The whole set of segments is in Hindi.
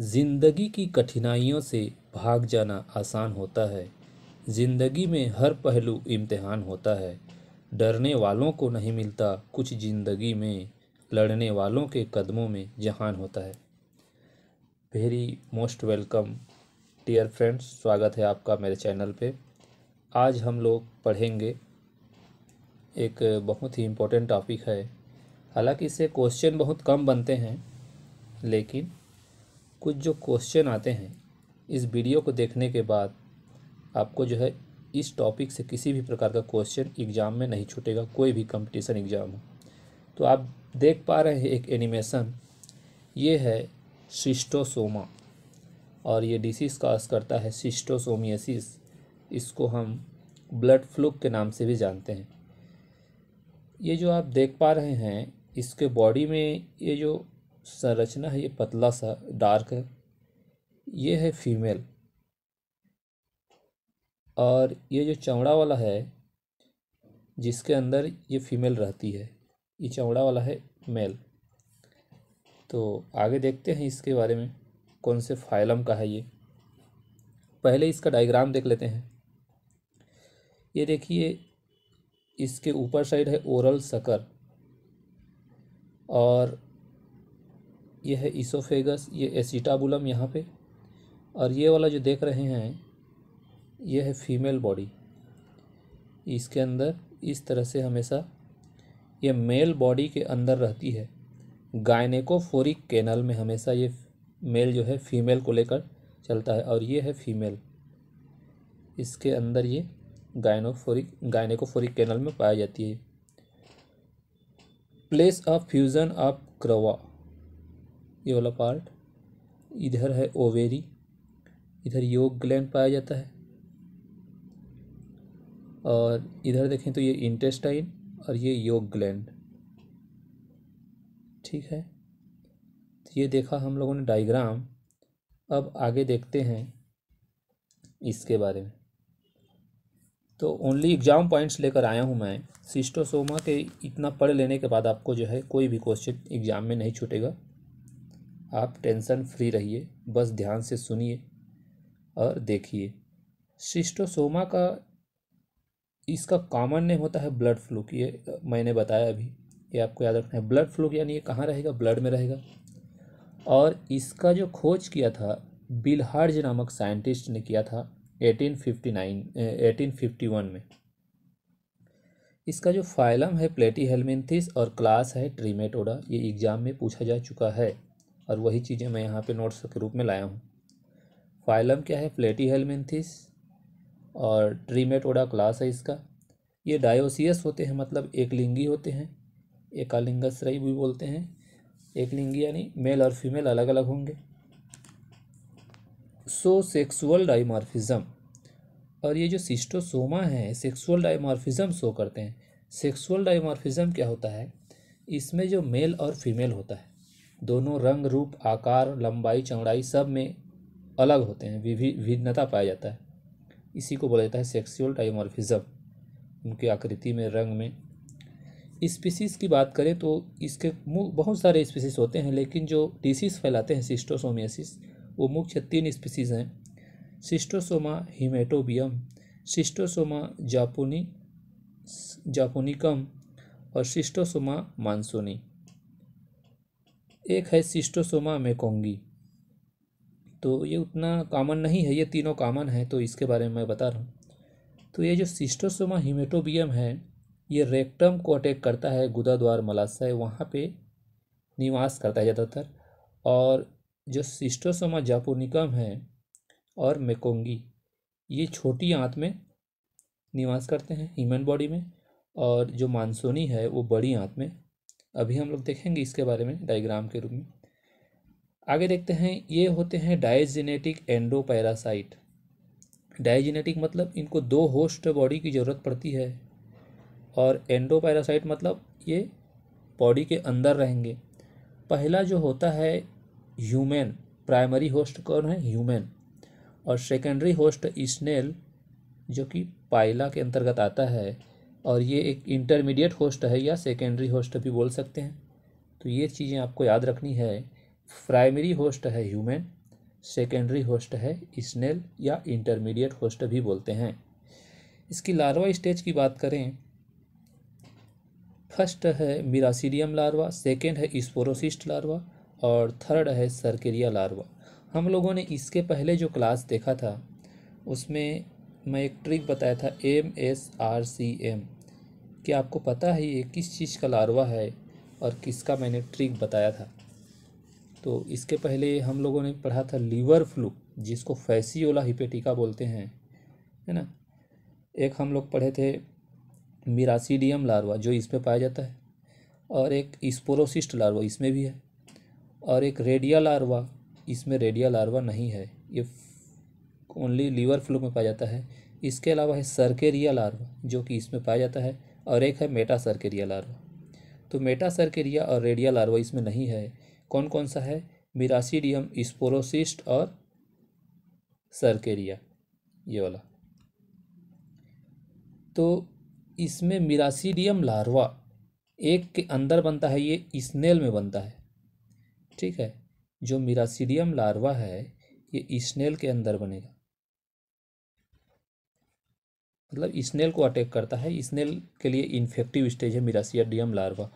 ज़िंदगी की कठिनाइयों से भाग जाना आसान होता है ज़िंदगी में हर पहलू इम्तिहान होता है डरने वालों को नहीं मिलता कुछ ज़िंदगी में लड़ने वालों के कदमों में जहान होता है very most welcome dear friends स्वागत है आपका मेरे चैनल पे आज हम लोग पढ़ेंगे एक बहुत ही इम्पोर्टेंट टॉपिक है हालांकि इससे क्वेश्चन बहुत कम बनते हैं लेकिन कुछ जो क्वेश्चन आते हैं इस वीडियो को देखने के बाद आपको जो है इस टॉपिक से किसी भी प्रकार का क्वेश्चन एग्ज़ाम में नहीं छूटेगा कोई भी कंपटीशन एग्ज़ाम हो तो आप देख पा रहे हैं एक एनिमेशन ये है सिस्टोसोमा और ये डिसीज़ काज करता है सिस्टोसोमियसिस इसको हम ब्लड फ्लूक के नाम से भी जानते हैं ये जो आप देख पा रहे हैं इसके बॉडी में ये जो संरचना है ये पतला सा डार्क है ये है फीमेल और ये जो चमड़ा वाला है जिसके अंदर ये फीमेल रहती है ये चमड़ा वाला है मेल तो आगे देखते हैं इसके बारे में कौन से फाइलम का है ये पहले इसका डायग्राम देख लेते हैं ये देखिए इसके ऊपर साइड है ओरल सकर और ये है ईसोफेगस ये एसिटाबुलम यहाँ पे और ये वाला जो देख रहे हैं ये है फीमेल बॉडी इसके अंदर इस तरह से हमेशा ये मेल बॉडी के अंदर रहती है गायनेकोफोरिक कैनल में हमेशा ये मेल जो है फीमेल को लेकर चलता है और ये है फीमेल इसके अंदर ये गायनोफोरिक गायनेकोफोरिक कैनल में पाया जाती है प्लेस ऑफ फ्यूज़न ऑफ क्रवा ये वाला पार्ट इधर है ओवेरी इधर योग ग्लैंड पाया जाता है और इधर देखें तो ये इंटेस्टाइन और ये योग ग्लैंड ठीक है तो ये देखा हम लोगों ने डायग्राम अब आगे देखते हैं इसके बारे में तो ओनली एग्ज़ाम पॉइंट्स लेकर आया हूँ मैं सिस्टोसोमा के इतना पढ़ लेने के बाद आपको जो है कोई भी क्वेश्चन एग्ज़ाम में नहीं छूटेगा आप टेंशन फ्री रहिए बस ध्यान से सुनिए और देखिए सिस्टोसोमा का इसका कॉमन नेम होता है ब्लड फ्लू ये मैंने बताया अभी ये आपको याद रखना है ब्लड फ्लू यानी ये कहाँ रहेगा ब्लड में रहेगा और इसका जो खोज किया था बिलहार्ज नामक साइंटिस्ट ने किया था 1859 1851 में इसका जो फाइलम है प्लेटी हेलमिंथिस और क्लास है ट्रीमेटोडा ये एग्ज़ाम में पूछा जा चुका है और वही चीज़ें मैं यहाँ पे नोट्स के रूप में लाया हूँ फाइलम क्या है फ्लेटी हेलमेंथिस और ट्रीमेटोडा क्लास है इसका ये डायोसियस होते हैं मतलब एक लिंगी होते हैं एकालिंगस रही भी बोलते हैं एक लिंगी यानी मेल और फीमेल अलग अलग होंगे सो सेक्सुअल डाइमार्फिज़म और ये जो सिस्टोसोमा है सेक्सुअल डाइमार्फिज़म शो करते हैं सेक्सुअल डाइमार्फिज़म क्या होता है इसमें जो मेल और फीमेल होता है दोनों रंग रूप आकार लंबाई चौड़ाई सब में अलग होते हैं विभिन्नता भिन्नता पाया जाता है इसी को बोला जाता है सेक्सुअल टाइमॉर्फिज़म उनके आकृति में रंग में स्पीसीज़ की बात करें तो इसके बहुत सारे स्पीसीज़ होते हैं लेकिन जो डिसीज़ फैलाते हैं सिस्टोसोमियासिस वो मुख्य तीन स्पीसीज़ हैं सिस्टोसोमा हिमेटोबियम सिस्टोसोमा जापोनी जापोनिकम और सिस्टोसोमा मानसोनी एक है सिस्टोसोमा मेकोंगी तो ये उतना कॉमन नहीं है ये तीनों कॉमन है तो इसके बारे में मैं बता रहा हूँ तो ये जो सिस्टोसोमा हिमेटोबियम है ये रेक्टम को अटैक करता है गुदा द्वार मलाशय वहाँ पे निवास करता है ज़्यादातर और जो सिस्टोसोमा जापोनिकम है और मेकोंगी ये छोटी आँत में निवास करते हैं ह्यूमन बॉडी में और जो मानसूनी है वो बड़ी आँत में अभी हम लोग देखेंगे इसके बारे में डायग्राम के रूप में आगे देखते हैं ये होते हैं डायजेनेटिक एंडोपैरासाइट डायजेनेटिक मतलब इनको दो होस्ट बॉडी की ज़रूरत पड़ती है और एंडोपैरासाइट मतलब ये बॉडी के अंदर रहेंगे पहला जो होता है ह्यूमन प्राइमरी होस्ट कौन है ह्यूमन और सेकेंडरी होस्ट स्नेल जो कि पाइला के अंतर्गत आता है और ये एक इंटरमीडिएट होस्ट है या सेकेंडरी होस्ट भी बोल सकते हैं तो ये चीज़ें आपको याद रखनी है प्राइमरी होस्ट है ह्यूमन सेकेंडरी होस्ट है स्नेल या इंटरमीडिएट होस्ट भी बोलते हैं इसकी लार्वा स्टेज की बात करें फर्स्ट है मिरासीडियम लार्वा सेकेंड है स्पोरोसिस्ट लार्वा और थर्ड है सरकेरिया लार्वा हम लोगों ने इसके पहले जो क्लास देखा था उसमें मैं एक ट्रिक बताया था M S R C M कि आपको पता है ये किस चीज़ का लार्वा है और किसका मैंने ट्रिक बताया था तो इसके पहले हम लोगों ने पढ़ा था लीवर फ्लू जिसको फैसीोला हिपेटिका बोलते हैं है ना एक हम लोग पढ़े थे मिरासीडियम लार्वा जो इस पर पाया जाता है और एक स्पोरोसिस्ट लार्वा इसमें भी है और एक रेडिया लार्वा इसमें रेडिया लार्वा नहीं है ये ओनली लीवर फ्लू में पाया जाता है इसके अलावा है सरकेरिया लार्वा जो कि इसमें पाया जाता है और एक है मेटा सर्केरियल आरवा तो मेटा सर्केरिया और रेडियल आरवा इसमें नहीं है कौन कौन सा है मिरासीडियम स्पोरोसिस्ट और सर्केरिया ये वाला तो इसमें मिरासीडियम लार्वा एक के अंदर बनता है ये स्नेल में बनता है ठीक है जो मिरासीडियम लार्वा है ये स्नेल के अंदर बनेगा मतलब स्नेल को अटैक करता है स्नेल के लिए इन्फेक्टिव स्टेज है मिरासीडियम लार्वा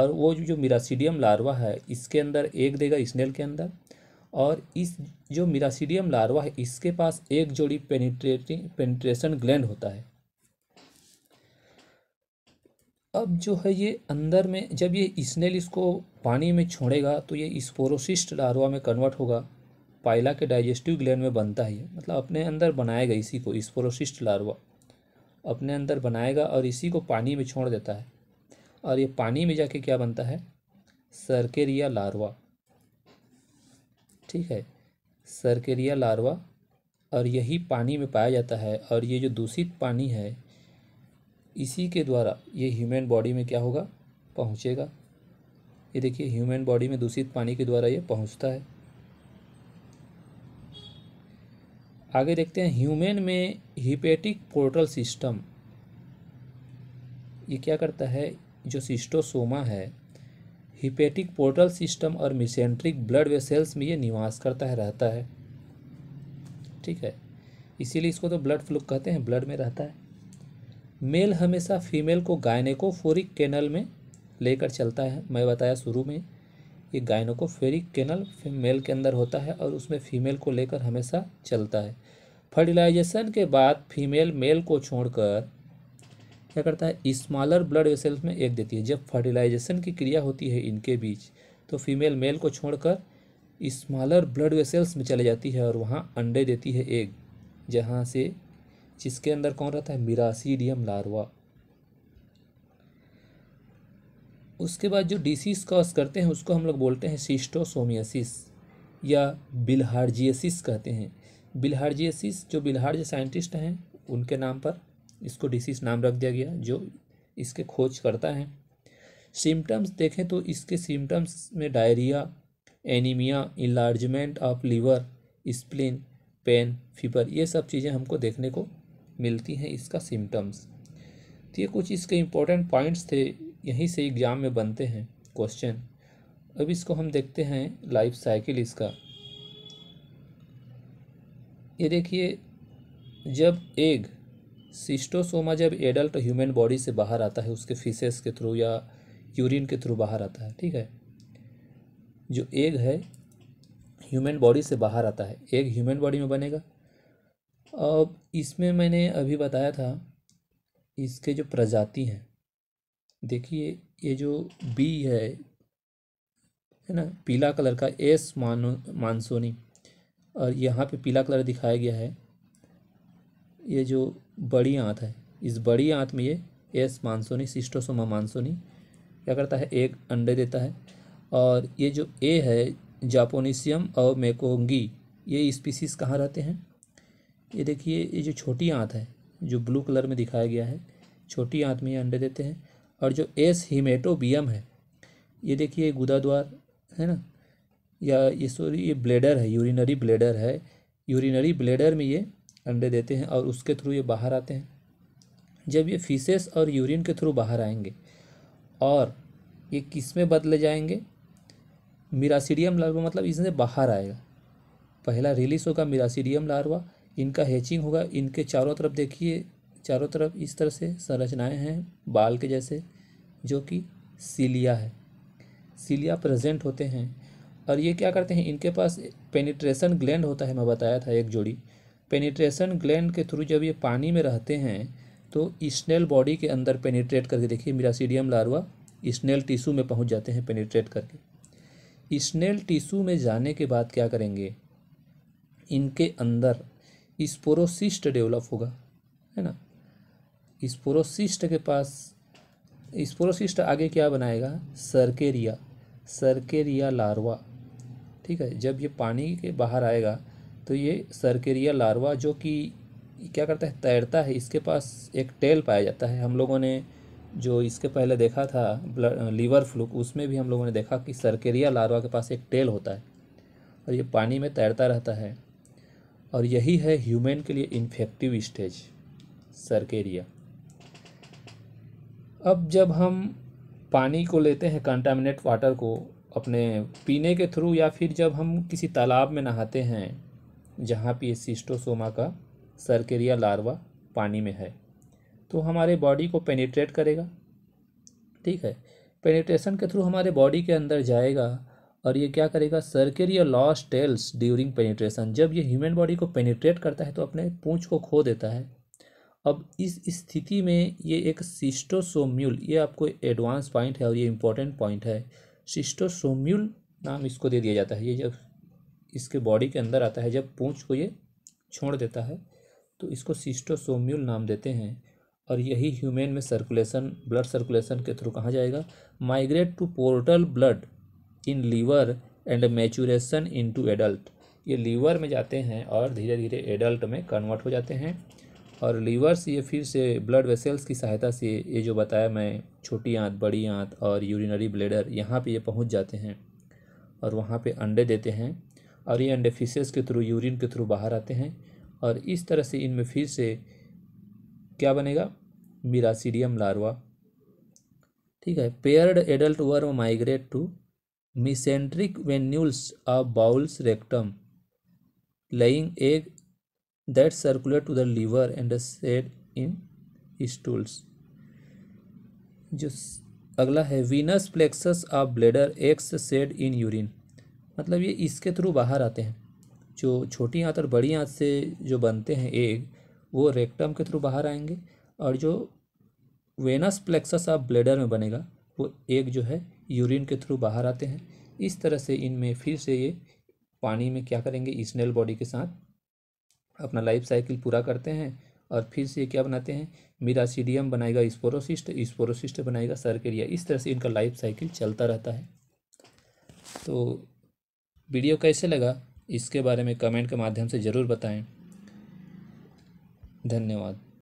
और वो जो मिरासीडियम लार्वा है इसके अंदर एक देगा स्नेल के अंदर और इस जो मिरासीडियम लार्वा है इसके पास एक जोड़ी पेनिट्रेटिंग पेनिट्रेशन ग्लैंड होता है अब जो है ये अंदर में जब ये स्नेल इसको पानी में छोड़ेगा तो ये स्पोरोसिस्ट लार्वा में कन्वर्ट होगा पाइला के डाइजेस्टिव ग्लैंड में बनता है मतलब अपने अंदर बनाएगा इसी को स्पोरोसिस्ट लार्वा अपने अंदर बनाएगा और इसी को पानी में छोड़ देता है और ये पानी में जाके क्या बनता है सर्केरिया लार्वा ठीक है सर्केरिया लार्वा और यही पानी में पाया जाता है और ये जो दूषित पानी है इसी के द्वारा ये ह्यूमन बॉडी में क्या होगा पहुँचेगा ये देखिए ह्यूमन बॉडी में दूषित पानी के द्वारा ये पहुँचता है आगे देखते हैं ह्यूमन में हिपेटिक पोर्टल सिस्टम ये क्या करता है जो सिस्टोसोमा है हिपेटिक पोर्टल सिस्टम और मिसेंट्रिक ब्लड वेसेल्स में ये निवास करता है रहता है ठीक है इसीलिए इसको तो ब्लड फ्लू कहते हैं ब्लड में रहता है मेल हमेशा फीमेल को गायने को फोरिक कैनल में लेकर चलता है मैं बताया शुरू में ये गायनोकोफेरिक कैनल मेल के अंदर होता है और उसमें फीमेल को लेकर हमेशा चलता है फर्टिलाइजेशन के बाद फीमेल मेल को छोड़कर क्या करता है स्मॉलर ब्लड वेसल्स में एक देती है जब फर्टिलाइजेशन की क्रिया होती है इनके बीच तो फीमेल मेल को छोड़कर स्मॉलर ब्लड वेसल्स में चले जाती है और वहाँ अंडे देती है एक जहाँ से जिसके अंदर कौन रहता है मिरासीडियम लार्वा उसके बाद जो डिसीज़ कॉज करते हैं उसको हम लोग बोलते हैं सिस्टोसोमियासिस या बिलहार्जियसिस कहते हैं बिलहार्जियसिस जो बिलहार्ज साइंटिस्ट हैं उनके नाम पर इसको डिसीज़ नाम रख दिया गया जो इसके खोज करता है सिम्टम्स देखें तो इसके सिम्टम्स में diarrhoea anaemia enlargement of liver spleen pain fever ये सब चीज़ें हमको देखने को मिलती हैं इसका सिम्टम्स तो ये कुछ इसके इम्पोर्टेंट पॉइंट्स थे यहीं से एग्ज़ाम में बनते हैं क्वेश्चन अब इसको हम देखते हैं लाइफ साइकिल इसका ये देखिए जब एग सिस्टोसोमा जब एडल्ट ह्यूमन बॉडी से बाहर आता है उसके फिशेस के थ्रू या यूरिन के थ्रू बाहर आता है ठीक है जो एग है ह्यूमन बॉडी से बाहर आता है एग ह्यूमन बॉडी में बनेगा अब इसमें मैंने अभी बताया था इसके जो प्रजाति हैं देखिए ये जो बी है है ना पीला कलर का एस मानो मानसोनी और यहाँ पे पीला कलर दिखाया गया है ये जो बड़ी आँत है इस बड़ी आँत में ये एस मानसोनी सिस्टोसोमा मानसोनी क्या करता है एक अंडे देता है और ये जो ए है जापोनीसियम और मेकोंगी ये स्पीसीज कहाँ रहते हैं ये देखिए ये जो छोटी आँत है जो ब्लू कलर में दिखाया गया है छोटी आँत में ये अंडे देते हैं और जो एस हीमेटोबियम है ये देखिए गुदा द्वार है ना या ये सॉरी ये ब्लेडर है यूरिनरी ब्लेडर है यूरिनरी ब्लेडर में ये अंडे देते हैं और उसके थ्रू ये बाहर आते हैं जब ये फीसेस और यूरिन के थ्रू बाहर आएंगे और ये किस में बदले जाएंगे मिरासीडियम लार्वा मतलब इससे बाहर आएगा पहला रिलीज होगा मिरासीडियम लार्वा इनका हैचिंग होगा इनके चारों तरफ देखिए चारों तरफ इस तरह से संरचनाएं हैं बाल के जैसे जो कि सीलिया है सीलिया प्रेजेंट होते हैं और ये क्या करते हैं इनके पास पेनिट्रेशन ग्लैंड होता है मैं बताया था एक जोड़ी पेनिट्रेशन ग्लैंड के थ्रू जब ये पानी में रहते हैं तो स्नेल बॉडी के अंदर पेनिट्रेट करके देखिए मिरासीडियम लारवा स्नेल टिशू में पहुंच जाते हैं पेनिट्रेट करके स्नेल टिशू में जाने के बाद क्या करेंगे इनके अंदर स्पोरोसिस्ट डेवलप होगा है ना स्पोरोसिस्ट के पास स्पोरोसिस्ट आगे क्या बनाएगा सर्केरिया सर्केरिया लार्वा ठीक है जब ये पानी के बाहर आएगा तो ये सर्केरिया लार्वा जो कि क्या करता है तैरता है इसके पास एक टेल पाया जाता है हम लोगों ने जो इसके पहले देखा था लीवर फ्लू उसमें भी हम लोगों ने देखा कि सर्केरिया लार्वा के पास एक टेल होता है और ये पानी में तैरता रहता है और यही है ह्यूमन के लिए इन्फेक्टिव स्टेज सर्केरिया अब जब हम पानी को लेते हैं कंटामिनेट वाटर को अपने पीने के थ्रू या फिर जब हम किसी तालाब में नहाते हैं जहाँ पे सिस्टोसोमा का सरकेरिया लार्वा पानी में है तो हमारे बॉडी को पेनिट्रेट करेगा ठीक है पेनिट्रेशन के थ्रू हमारे बॉडी के अंदर जाएगा और ये क्या करेगा cercaria loss tails during penetration जब ये ह्यूमन बॉडी को पेनिट्रेट करता है तो अपने पूँछ को खो देता है अब इस स्थिति में ये एक सिस्टोसोम्यूल ये आपको एडवांस पॉइंट है और ये इम्पोर्टेंट पॉइंट है सिस्टोसोम्यूल नाम इसको दे दिया जाता है ये जब इसके बॉडी के अंदर आता है जब पूँछ को ये छोड़ देता है तो इसको सिस्टोसोम्यूल नाम देते हैं और यही ह्यूमन में सर्कुलेशन ब्लड सर्कुलेशन के थ्रू कहाँ जाएगा migrate to portal blood in liver and maturation into adult ये लीवर में जाते हैं और धीरे धीरे एडल्ट में कन्वर्ट हो जाते हैं और लीवर्स ये फिर से ब्लड वेसल्स की सहायता से ये जो बताया मैं छोटी आंत बड़ी आंत और यूरिनरी ब्लेडर यहाँ पे ये पहुँच जाते हैं और वहाँ पे अंडे देते हैं और ये अंडे फिशेस के थ्रू यूरिन के थ्रू बाहर आते हैं और इस तरह से इनमें फिर से क्या बनेगा मिरासीडियम लार्वा ठीक है paired adult worm migrate to mesenteric venules of bowels rectum laying egg that circulate to the liver and the shed in stools जो अगला है venous plexus of bladder eggs shed in urine मतलब ये इसके थ्रू बाहर आते हैं जो छोटी आँत और बड़ी आँत से जो बनते हैं एग वो रेक्टम के थ्रू बाहर आएंगे और जो वेनस प्लेक्सस ऑफ ब्लेडर में बनेगा वो एग जो है यूरिन के थ्रू बाहर आते हैं इस तरह से इनमें फिर से ये पानी में क्या करेंगे स्नेल बॉडी के साथ अपना लाइफ साइकिल पूरा करते हैं और फिर से क्या बनाते हैं मीरासीडियम बनाएगा स्पोरोसिस्ट स्पोरोसिस्ट बनाएगा सर्केरिया इस तरह से इनका लाइफ साइकिल चलता रहता है तो वीडियो कैसे लगा इसके बारे में कमेंट के माध्यम से ज़रूर बताएं धन्यवाद